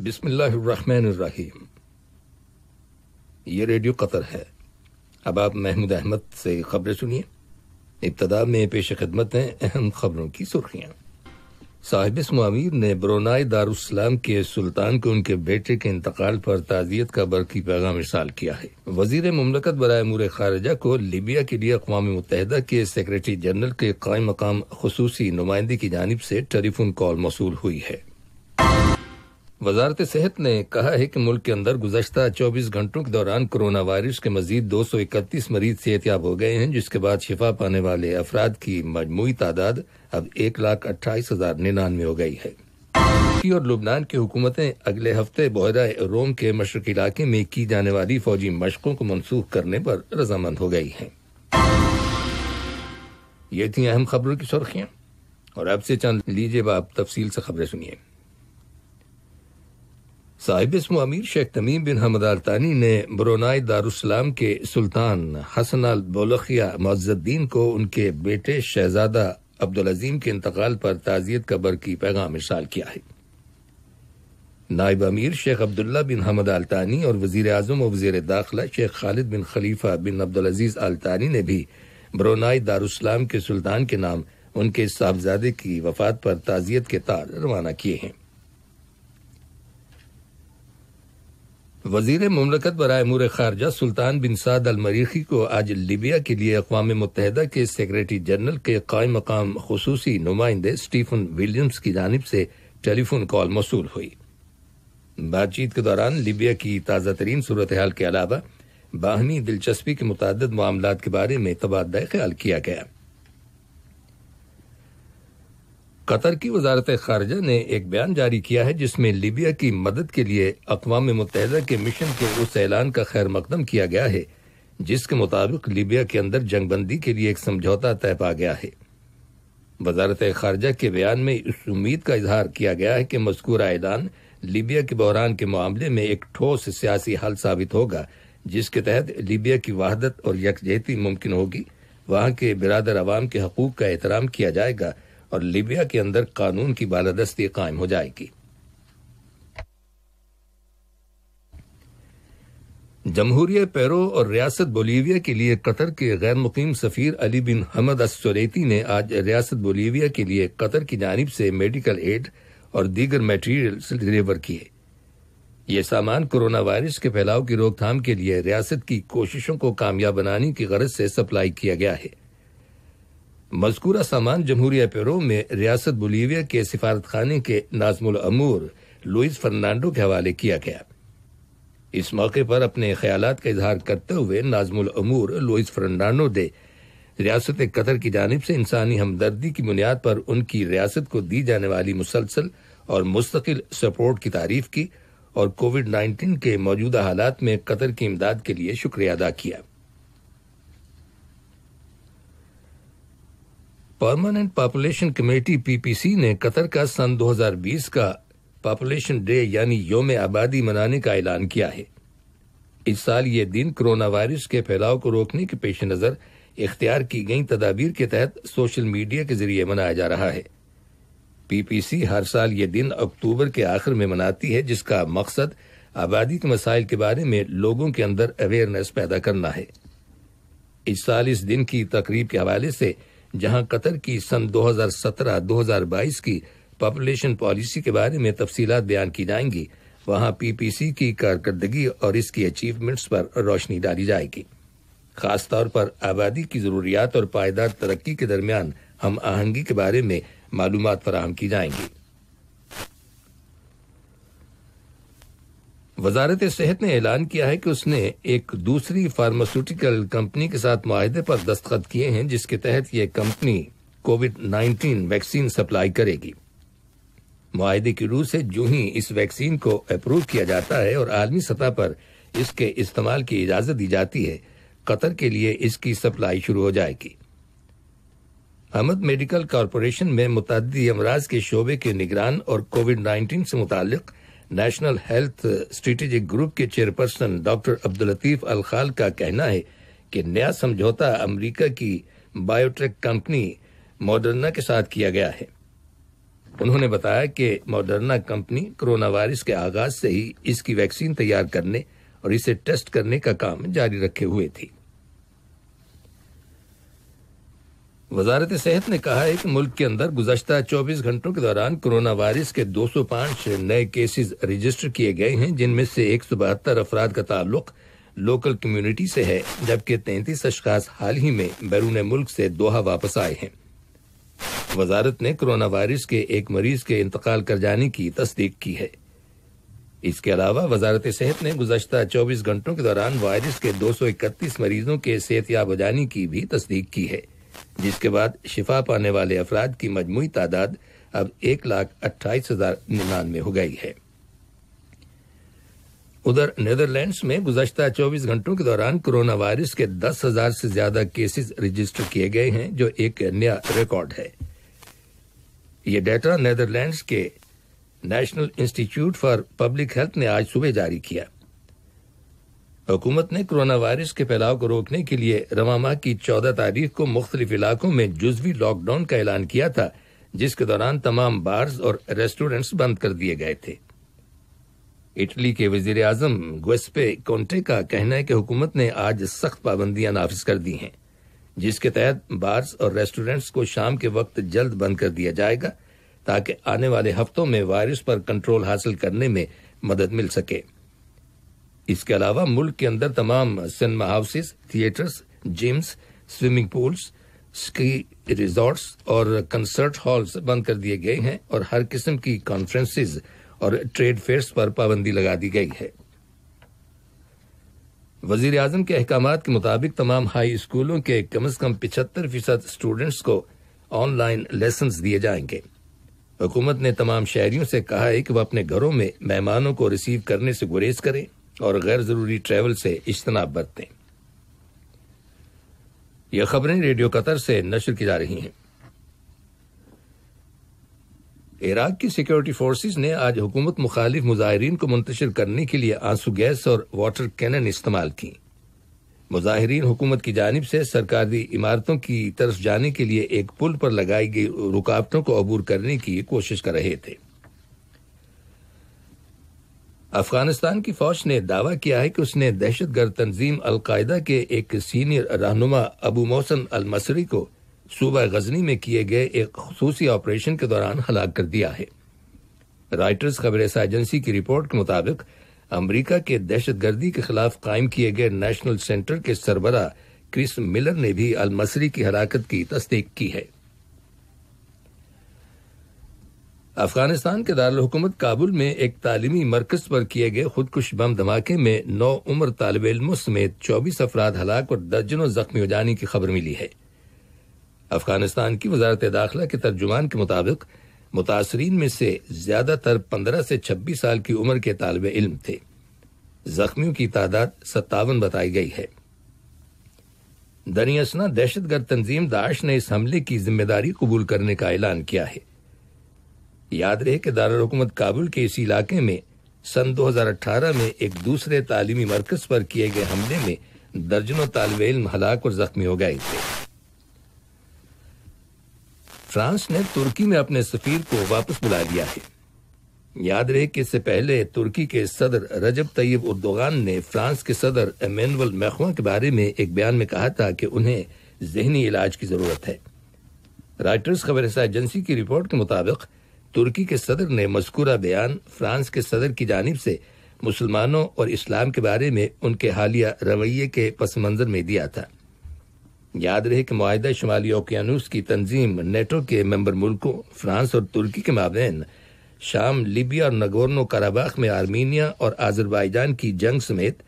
बिस्मिल्लाहिर्रहमानिर्रहीम ये radio Qatar है अब आप महमूद अहमद से खबरें सुनिए इब्तदा में पेश खदमत हैं अहम खबरों की सुर्खियां साहिब मामीर ने ब्रोनाई दारुसलाम के सुल्तान को उनके बेटे के इंतकाल पर ताजियत का बरकी पैगाम इरसाल किया है वजीर ममलकत बरए अमूर खारजा को लीबिया के लिए अकवा मुतहदा के सेक्रेटरी जनरल के कायम मकाम खसूसी नुमाइंदे की जानब से टेलीफोन कॉल मौसू हुई है वजारत सेहत ने कहा है कि मुल्क के अंदर गुजशत 24 घंटों के दौरान कोरोना वायरस के मजीद दो सौ इकतीस मरीज सेहतियाब हो गए हैं जिसके बाद शिफा पाने वाले अफराद की मजमू तादाद अब एक लाख अट्ठाईस हजार निन्यानवे हो गई है और लुबनान की हुकूमतें अगले हफ्ते बहरा रोम के मशरक इलाके में की जाने वाली फौजी मशकों को मनसूख करने पर रजामंद हो गई हैं ये थी अहम खबरों की सुर्खियाँ और अब से चंद लीजिए आप तफसील से खबरें सुनिए साहिब इसम अमीर शेख तमीम बिन हमद अल्तानी ने बरोनाई दारुसलाम के सुल्तान हसन अल बोलखिया मुज्जद्दीन को उनके बेटे शहजादा अब्दुल अजीम के इंतकाल पर ताजियत कबर की पैगाम इरसाल किया है नायब अमीर शेख अब्दुल्ला बिन हमद अलतानी और वजीर अजम और वजीर दाखिला शेख खालिद बिन खलीफा बिन अब्दुल अजीज अलतानी ने भी ब्रोनाई दारुसलाम के सुल्तान के नाम उनके साहबजादे की वफात पर ताजियत के तार रवाना किए हैं वजीर ममलकत बरए अमूर खारजा सुल्तान बिन साद अलमरीखी को आज लिबिया के लिए अकवा मुतहदा के सेक्रेटरी जनरल के कई मकाम खसूसी नुमाइंदे स्टीफन विलियम्स की जानब से टेलीफोन कॉल मौसू हुई बातचीत के दौरान लिबिया की ताज़ा तरीन सूरत हाल के अलावा बाहमी दिलचस्पी के मुतद मामला के बारे में तबादला ख्याल किया गया कतर की वजारत खारजा ने एक बयान जारी किया है जिसमें लीबिया की मदद के लिए अकवा मुतहदा के मिशन के उस ऐलान का खैर मकदम किया गया है जिसके मुताबिक लीबिया के अंदर जंगबंदी के लिए एक समझौता तय पा गया है वजारत खारजा के बयान में इस उम्मीद का इजहार किया गया है कि मजकूर ऐलान लीबिया के बहरान के मामले में एक ठोस सियासी हल साबित होगा जिसके तहत लीबिया की वहादत और यकजहती मुमकिन होगी वहां के बिरादर आवाम के हकूक का एहतराम किया जाएगा और लीबिया के अंदर कानून की बालादस्ती कायम हो जाएगी जमहूरिय पेरो और रियासत बोलीविया के लिए कतर के गैर मुकीम सफ़ीर अली बिन हमद असोरेती ने आज रियासत बोलीविया के लिए कतर की जानब से मेडिकल एड और दीगर मटेरियल डिलीवर किए ये सामान कोरोना वायरस के फैलाव की रोकथाम के लिए रियासत की कोशिशों को कामयाब बनाने की गरज से सप्लाई किया गया है मजकूरा सामान जमहूरिया पेरो में रियासत बोलीविया के सिफारत खाने के नाजमुल अमूर लुइस फर्नांडो के हवाले किया गया इस मौके पर अपने ख्याल का इजहार करते हुए नाजमुल अमूर लुइस फर्नांडो ने रियासत कतर की जानब से इंसानी हमदर्दी की बुनियाद पर उनकी रियासत को दी जाने वाली मुसलसल और मुस्तकिल सपोर्ट की तारीफ की और कोविड नाइन्टीन के मौजूदा हालात में कतर की इमदाद के लिए शुक्रिया अदा किया परमानेंट पॉपुलेशन कमेटी पीपीसी ने कतर का सन 2020 का पॉपुलेशन डे यानी योम आबादी मनाने का ऐलान किया है इस साल ये दिन कोरोना वायरस के फैलाव को रोकने के पेश नज़र इख्तियार की गई तदाबीर के तहत सोशल मीडिया के जरिए मनाया जा रहा है पीपीसी हर साल ये दिन अक्टूबर के आखिर में मनाती है जिसका मकसद आबादी के मसाइल के बारे में लोगों के अंदर अवेयरनेस पैदा करना है इस साल इस दिन की तकरीब के हवाले से जहां कतर की सन 2017-2022 की पॉपुलेशन पॉलिसी के बारे में तफसीलात बयान की जाएंगी वहां पीपीसी की कारकर्दगी और इसकी अचीवमेंट्स पर रोशनी डाली जाएगी खासतौर पर आबादी की जरूरियात और पायदार तरक्की के दरमियान हम आहंगी के बारे में मालूम फराहम की जाएंगी वजारत सेहत ने ऐलान किया है कि उसने एक दूसरी फार्मास्यूटिकल कंपनी के साथ माहे पर दस्तखत किए हैं जिसके तहत यह कंपनी कोविड 19 वैक्सीन सप्लाई करेगी माहदे की रूह से जो ही इस वैक्सीन को अप्रूव किया जाता है और आलमी सतह पर इसके इस्तेमाल की इजाजत दी जाती है कतर के लिए इसकी सप्लाई शुरू हो जाएगी अहमद मेडिकल कॉरपोरेशन में मुतदी अमराज के शोबे के निगरान और कोविड 19 से मुतालिक नेशनल हेल्थ स्ट्रेटेजिक ग्रुप के chairperson doctor Abdul Latif Al Khal का कहना है कि नया समझौता अमेरिका की बायोटेक कंपनी मॉडर्ना के साथ किया गया है उन्होंने बताया कि मॉडर्ना कंपनी कोरोना वायरस के आगाज से ही इसकी वैक्सीन तैयार करने और इसे टेस्ट करने का काम जारी रखे हुए थी वजारत सेहत ने कहा है कि मुल्क के अंदर गुजशत 24 घंटों के दौरान कोरोना वायरस के 205 नए केसेस रजिस्टर किए गए हैं जिनमें से एक सौ बहत्तर अफराद का ताल्लुक लोकल कम्युनिटी से है जबकि तैंतीस अशखाज हाल ही में बैरून मुल्क से दोहा वापस आए हैं वजारत ने कोरोना वायरस के एक मरीज के इंतकाल कर जाने की तस्दीक की है इसके अलावा वजारत सेहत ने गुजशत 24 घंटों के दौरान वायरस के 231 मरीजों के याब हो जाने की भी तस्दीक की है जिसके बाद शिफा पाने वाले अफराद की मजमू तादाद अब एक लाख अट्ठाईस हजार निन्यानवे हो गई है उधर नेदरलैंड्स में गुजशत 24 घंटों के दौरान कोरोना वायरस के दस हजार से ज्यादा केसेस रजिस्टर किए गए हैं जो एक नया रिकॉर्ड है ये डेटा नेदरलैंड्स के national institute for public health ने आज सुबह जारी किया है हुकूमत ने कोरोना वायरस के फैलाव को रोकने के लिए रवाना की चौदह तारीख को मुख्तलिफ इलाकों में जुजवी लॉकडाउन का ऐलान किया था जिसके दौरान तमाम बार्स और रेस्टोरेंट्स बंद कर दिए गए थे इटली के वजीर आजम गुस्पे कोंटे का कहना है कि हुकूमत ने आज सख्त पाबंदियां नाफिज कर दी हैं जिसके तहत बार्स और रेस्टोरेंट्स को शाम के वक्त जल्द बंद कर दिया जाएगा ताकि आने वाले हफ्तों में वायरस पर कंट्रोल हासिल करने में मदद मिल सके इसके अलावा मुल्क के अंदर तमाम cinema houses theatres gyms swimming pools ski resorts और कंसर्ट हॉल्स बंद कर दिए गए हैं और हर किस्म की कॉन्फ्रेंसेज और ट्रेड फेयर्स पर पाबंदी लगा दी गई है वजीर अजम के अहकाम के मुताबिक तमाम हाई स्कूलों के कम अज कम पिछहत्तर फीसद स्टूडेंट्स को ऑनलाइन लेसन दिए जाएंगे हुकूमत ने तमाम शहरियों से कहा है कि वह अपने घरों में मेहमानों को रिसीव करने से गुरेज करें और गैर ज़रूरी ट्रैवल से इज्तनाब बरतें यह खबरें रेडियो कतर से नशर की जा रही हैं इराक की सिक्योरिटी फोर्सेस ने आज हुकूमत मुखालिफ मुजाहरीन को मुंतशिर करने के लिए आंसू गैस और वाटर कैनन इस्तेमाल की मुजाहरीन हुकूमत की जानब से सरकारी इमारतों की तरफ जाने के लिए एक पुल पर लगाई गई रुकावटों को अबूर करने की कोशिश कर रहे थे अफगानिस्तान की फौज ने दावा किया है कि उसने दहशतगर्द तंजीम अलकायदा के एक सीनियर रहनुमा अबू मोहसन अल मसरी को सूबा गजनी में किए गए एक खसूसी ऑपरेशन के दौरान हलाक कर दिया है राइटर्स खबर एजेंसी की रिपोर्ट के मुताबिक अमरीका के दहशतगर्दी के खिलाफ कायम किए गए नेशनल सेंटर के सरबरा क्रिस मिलर ने भी अल मसरी की हलाकत की तस्दीक की है अफगानिस्तान के दारकूमत काबुल में एक तालीमी मरकज पर किए गए खुदकुश बम धमाके में नौ उम्र तालब इलमों समेत चौबीस अफराद हलाक और दर्जनों जख्मी हो जाने की खबर मिली है अफगानिस्तान की वजारत दाखिला के तर्जुमान के मुताबिक मुतासरीन में से ज्यादातर पंद्रह से छब्बीस साल की उम्र के तालब इलम थे जख्मियों की तादाद सत्तावन बताई गई है दनियसना दहशतगर्द तंजीम दाश ने इस हमले की जिम्मेदारी कबूल करने का ऐलान किया है याद रहे कि दारकूमत काबुल के इस इलाके में सन 2018 में एक दूसरे तालीमी मरकज पर किए गए हमले में दर्जनों तालब इम हलाक और जख्मी हो गए थे फ्रांस ने तुर्की में अपने सफीर को वापस बुला लिया है याद रहे कि इससे पहले तुर्की के सदर रजब तैयब उर्दोगान ने फ्रांस के सदर एमेनुअल मैखवा के बारे में एक बयान में कहा था कि उन्हें जहनी इलाज की जरूरत है राइटर्स खबर एजेंसी की रिपोर्ट के मुताबिक तुर्की के सदर ने मस्कूरा बयान फ्रांस के सदर की जानब से मुसलमानों और इस्लाम के बारे में उनके हालिया रवैये के पस मंजर में दिया था याद रहे कि माहदा शुमाली ओकियानूस की तंजीम नेटो के मेंबर मुल्कों फ्रांस और तुर्की के माबेन शाम लिबिया और नगोरनो काराबाख में आर्मीनिया और आजरबाईजान की जंग समेत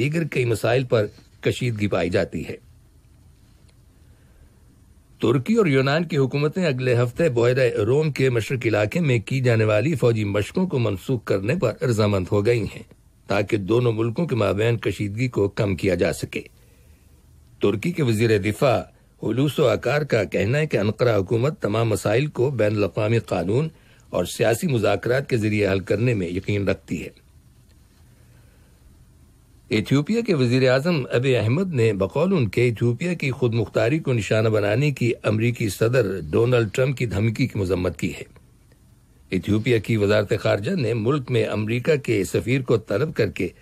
दीगर कई मसाइल पर कशीदगी पाई जाती है तुर्की और यूनान की हुकूमतें अगले हफ्ते बोहरा रोम के मशरक इलाके में की जाने वाली फौजी मशकों को मनसूख करने पर रजामंद हो गई हैं ताकि दोनों मुल्कों के माबेन कशीदगी को कम किया जा सके तुर्की के वजीर दिफा हलूस आकार का कहना है कि अनकरा हुकूमत तमाम मसाइल को बैन अवी कानून और सियासी मुजाकर के जरिए हल करने में यकीन रखती है इथियोपिया के वजीर अजम अब अहमद ने बकौल उनके इथियोपिया की खुद मुख्तारी को निशाना बनाने की अमरीकी सदर डोनाल्ड ट्रंप की धमकी की मजम्मत की है इथियोपिया की वजारत खारजा ने मुल्क में अमरीका के सफीर को तलब करके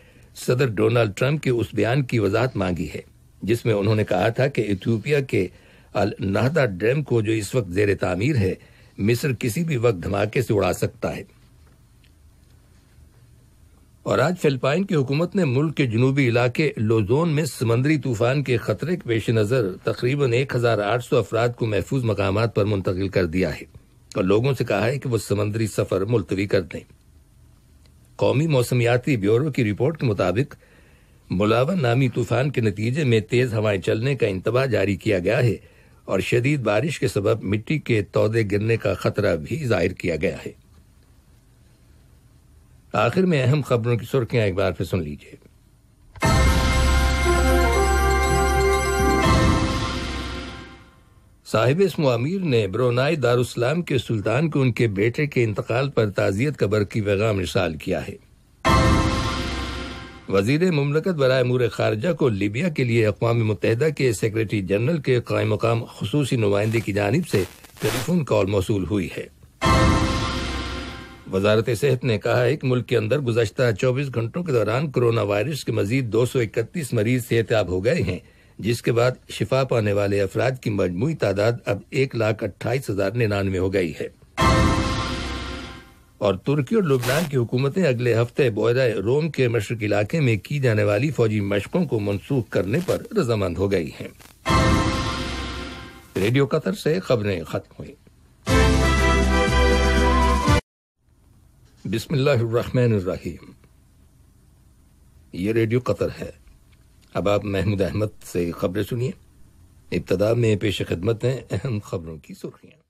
सदर डोनाल्ड ट्रंप के उस बयान की वजाहत मांगी है जिसमें उन्होंने कहा था कि इथियोपिया के अल नाहदा डैम को जो इस वक्त जेर तामीर है मिस्र किसी भी वक्त धमाके से उड़ा सकता है और आज फिलिपाइन की हुकूमत ने मुल्क के जनूबी इलाके लोजोन में समंदरी तूफान के खतरे के पेश नज़र तकरीबन एक हज़ार आठ सौ अफराद को महफूज मकाम पर मुंतकिल कर दिया है और लोगों से कहा है कि वह समंदरी सफ़र मुलतवी कर दें कौमी मौसमियाती ब्यूरो की रिपोर्ट के मुताबिक मुलावन नामी तूफान के नतीजे में तेज़ हवाएं चलने का इंतबाह जारी किया गया है और शदीद बारिश के सबब मिट्टी के तोदे गिरने का खतरा भी जाहिर किया गया है आखिर में अहम खबरों की सुर्खियां एक बार फिर सुन लीजिए साहिब इस मामिर ने ब्रोनाई दारुसलाम के सुल्तान को उनके बेटे के इंतकाल पर ताजियत कबर की पैगाम इरसाल किया है वजीर ममलकत बरए अमूर खारजा को लीबिया के लिए अकवा मुतहदा के सेक्रेटरी जनरल के कायम मकाम खसूसी नुमाइंदे की जानब से टेलीफोन कॉल मौसू हुई है वजारत सेहत ने कहा है कि मुल्क के अंदर गुजशत 24 घंटों के दौरान कोरोना वायरस के मजीद 231 मरीज सेहतियाब हो गए हैं जिसके बाद शिफा पाने वाले अफराद की मजमू तादाद अब एक लाख अट्ठाईस हजार निन्यानवे हो गई है और तुर्की और लुबनान की हुकूमतें अगले हफ्ते बोरा रोम के मशरक इलाके में की जाने वाली फौजी मशकों को मनसूख करने पर रजामंद हो गई हैं रेडियो कतर से खबरें खत्म हुई बिस्मिल्लाहिर्रहमानिर्रहीम ये रेडियो कतर है अब आप महमूद अहमद से खबरें सुनिए इब्तदा में पेश खदमत हैं अहम खबरों की सुर्खियां